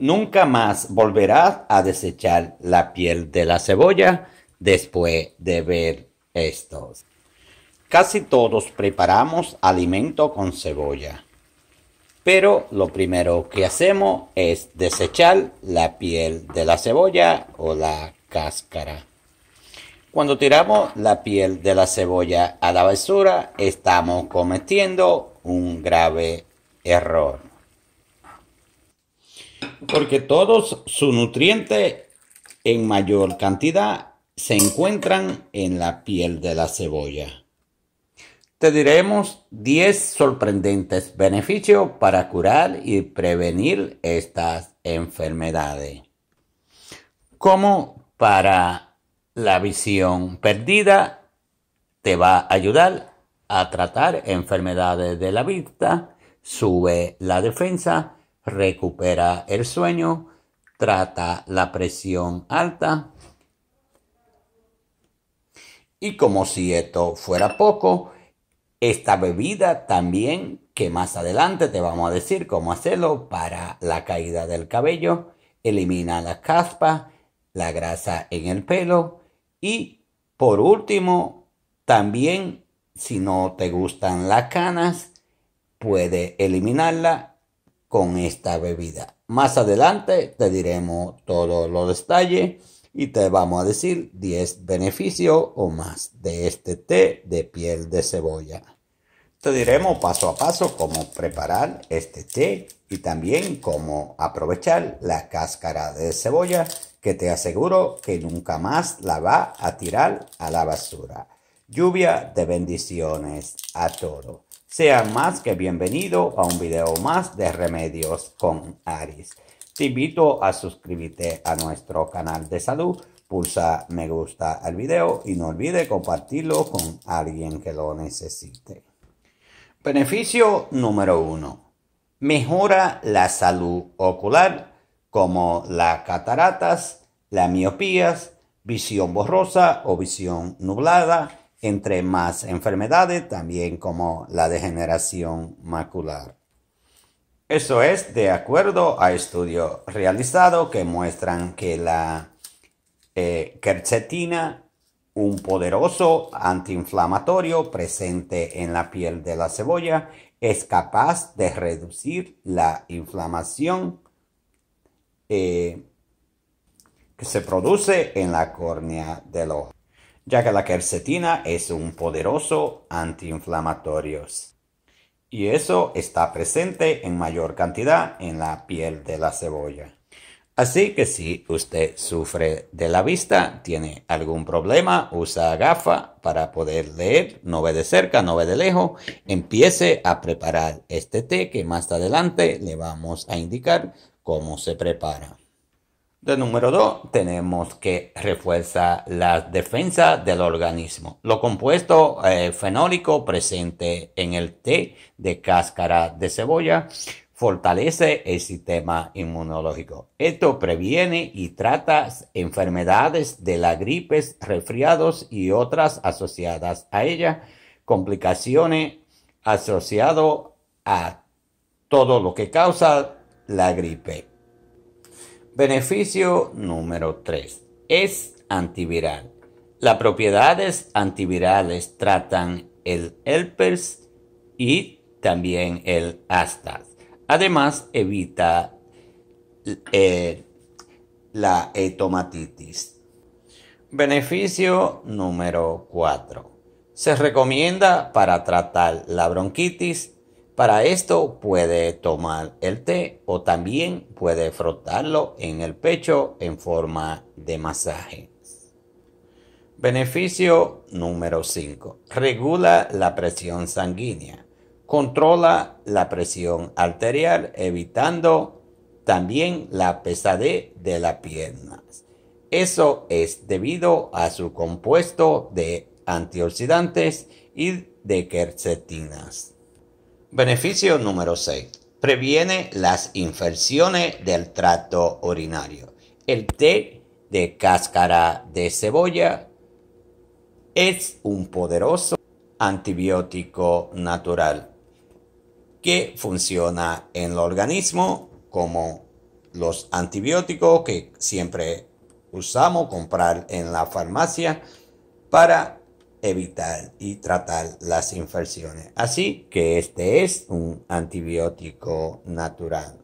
Nunca más volverás a desechar la piel de la cebolla después de ver esto. Casi todos preparamos alimento con cebolla, pero lo primero que hacemos es desechar la piel de la cebolla o la cáscara. Cuando tiramos la piel de la cebolla a la basura, estamos cometiendo un grave error porque todos sus nutrientes en mayor cantidad se encuentran en la piel de la cebolla. Te diremos 10 sorprendentes beneficios para curar y prevenir estas enfermedades. Como para la visión perdida, te va a ayudar a tratar enfermedades de la vista, sube la defensa, recupera el sueño, trata la presión alta. Y como si esto fuera poco, esta bebida también, que más adelante te vamos a decir cómo hacerlo para la caída del cabello, elimina la caspa, la grasa en el pelo y por último, también si no te gustan las canas, puede eliminarla con esta bebida. Más adelante te diremos todos los detalles y te vamos a decir 10 beneficios o más de este té de piel de cebolla. Te diremos paso a paso cómo preparar este té y también cómo aprovechar la cáscara de cebolla que te aseguro que nunca más la va a tirar a la basura. Lluvia de bendiciones a todos. Sea más que bienvenido a un video más de Remedios con Aris. Te invito a suscribirte a nuestro canal de salud, pulsa me gusta al video y no olvides compartirlo con alguien que lo necesite. Beneficio número 1. Mejora la salud ocular como las cataratas, la miopías, visión borrosa o visión nublada, entre más enfermedades, también como la degeneración macular. Eso es de acuerdo a estudios realizados que muestran que la eh, quercetina, un poderoso antiinflamatorio presente en la piel de la cebolla, es capaz de reducir la inflamación eh, que se produce en la córnea del ojo ya que la quercetina es un poderoso antiinflamatorio. Y eso está presente en mayor cantidad en la piel de la cebolla. Así que si usted sufre de la vista, tiene algún problema, usa gafa para poder leer, no ve de cerca, no ve de lejos, empiece a preparar este té que más adelante le vamos a indicar cómo se prepara. De número 2, tenemos que refuerza la defensa del organismo. Lo compuesto eh, fenólico presente en el té de cáscara de cebolla fortalece el sistema inmunológico. Esto previene y trata enfermedades de la gripe, resfriados y otras asociadas a ella, complicaciones asociadas a todo lo que causa la gripe. Beneficio número 3. Es antiviral. Las propiedades antivirales tratan el herpes y también el astas. Además, evita eh, la etomatitis. Beneficio número 4. Se recomienda para tratar la bronquitis para esto puede tomar el té o también puede frotarlo en el pecho en forma de masaje. Beneficio número 5. Regula la presión sanguínea. Controla la presión arterial evitando también la pesadez de las piernas. Eso es debido a su compuesto de antioxidantes y de quercetinas. Beneficio número 6. Previene las infecciones del trato urinario. El té de cáscara de cebolla es un poderoso antibiótico natural que funciona en el organismo como los antibióticos que siempre usamos comprar en la farmacia para evitar y tratar las infecciones. Así que este es un antibiótico natural.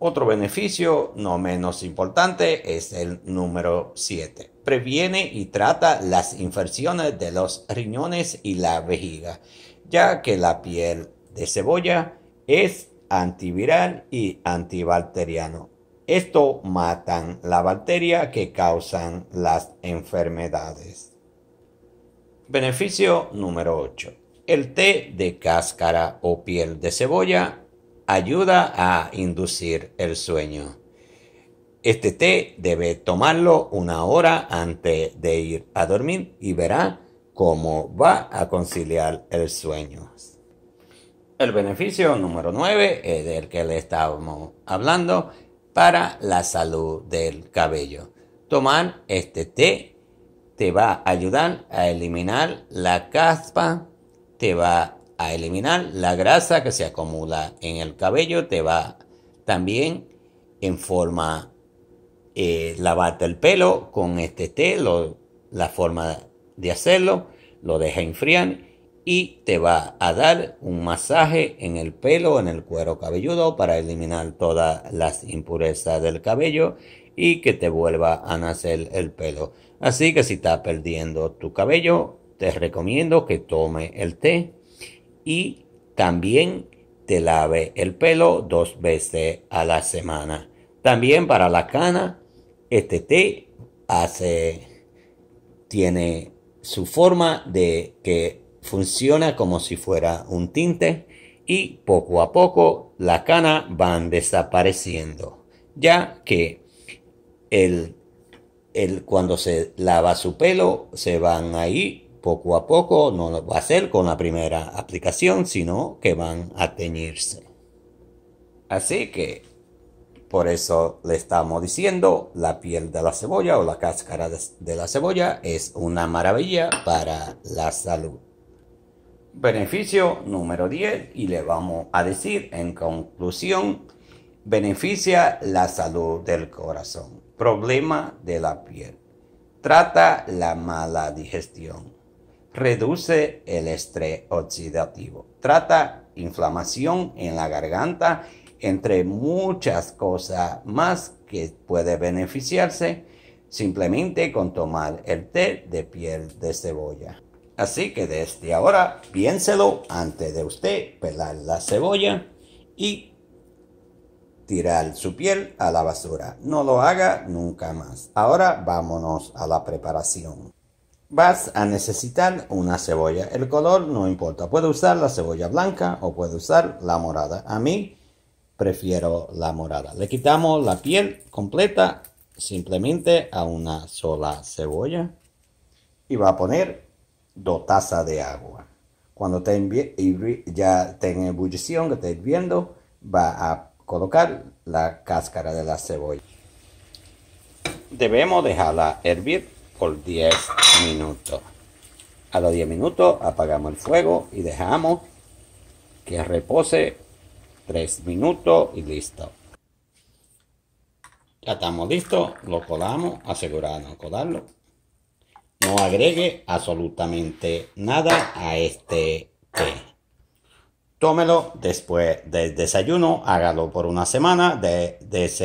Otro beneficio, no menos importante, es el número 7. Previene y trata las infecciones de los riñones y la vejiga, ya que la piel de cebolla es antiviral y antibacteriano. Esto matan la bacteria que causan las enfermedades. Beneficio número 8. El té de cáscara o piel de cebolla ayuda a inducir el sueño. Este té debe tomarlo una hora antes de ir a dormir y verá cómo va a conciliar el sueño. El beneficio número 9 es del que le estábamos hablando para la salud del cabello. Tomar este té te va a ayudar a eliminar la caspa, te va a eliminar la grasa que se acumula en el cabello, te va también en forma eh, lavarte el pelo con este té, la forma de hacerlo, lo deja enfriar y te va a dar un masaje en el pelo en el cuero cabelludo para eliminar todas las impurezas del cabello y que te vuelva a nacer el pelo. Así que si estás perdiendo tu cabello, te recomiendo que tome el té y también te lave el pelo dos veces a la semana. También para la cana, este té hace, tiene su forma de que funciona como si fuera un tinte y poco a poco la cana van desapareciendo, ya que el, el, cuando se lava su pelo se van ahí poco a poco, no lo va a hacer con la primera aplicación, sino que van a teñirse. Así que por eso le estamos diciendo la piel de la cebolla o la cáscara de la cebolla es una maravilla para la salud. Beneficio número 10 y le vamos a decir en conclusión, beneficia la salud del corazón, problema de la piel, trata la mala digestión, reduce el estrés oxidativo, trata inflamación en la garganta, entre muchas cosas más que puede beneficiarse simplemente con tomar el té de piel de cebolla. Así que desde ahora piénselo antes de usted pelar la cebolla y tirar su piel a la basura. No lo haga nunca más. Ahora vámonos a la preparación. Vas a necesitar una cebolla. El color no importa. Puede usar la cebolla blanca o puede usar la morada. A mí prefiero la morada. Le quitamos la piel completa simplemente a una sola cebolla. Y va a poner dos tazas de agua. Cuando ya tenga ebullición, que esté hirviendo, va a colocar la cáscara de la cebolla. Debemos dejarla hervir por 10 minutos. A los 10 minutos apagamos el fuego y dejamos que repose 3 minutos y listo. Ya estamos listos, lo colamos, asegurarnos colarlo no agregue absolutamente nada a este té. Tómelo después del desayuno, hágalo por una semana, de,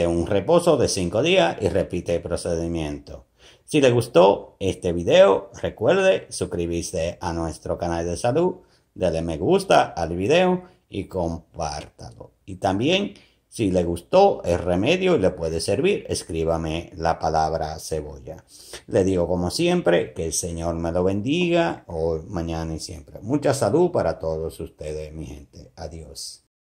un reposo de cinco días y repite el procedimiento. Si le gustó este video, recuerde suscribirse a nuestro canal de salud, dale me gusta al video y compártalo. Y también si le gustó el remedio y le puede servir, escríbame la palabra cebolla. Le digo como siempre, que el Señor me lo bendiga hoy, mañana y siempre. Mucha salud para todos ustedes, mi gente. Adiós.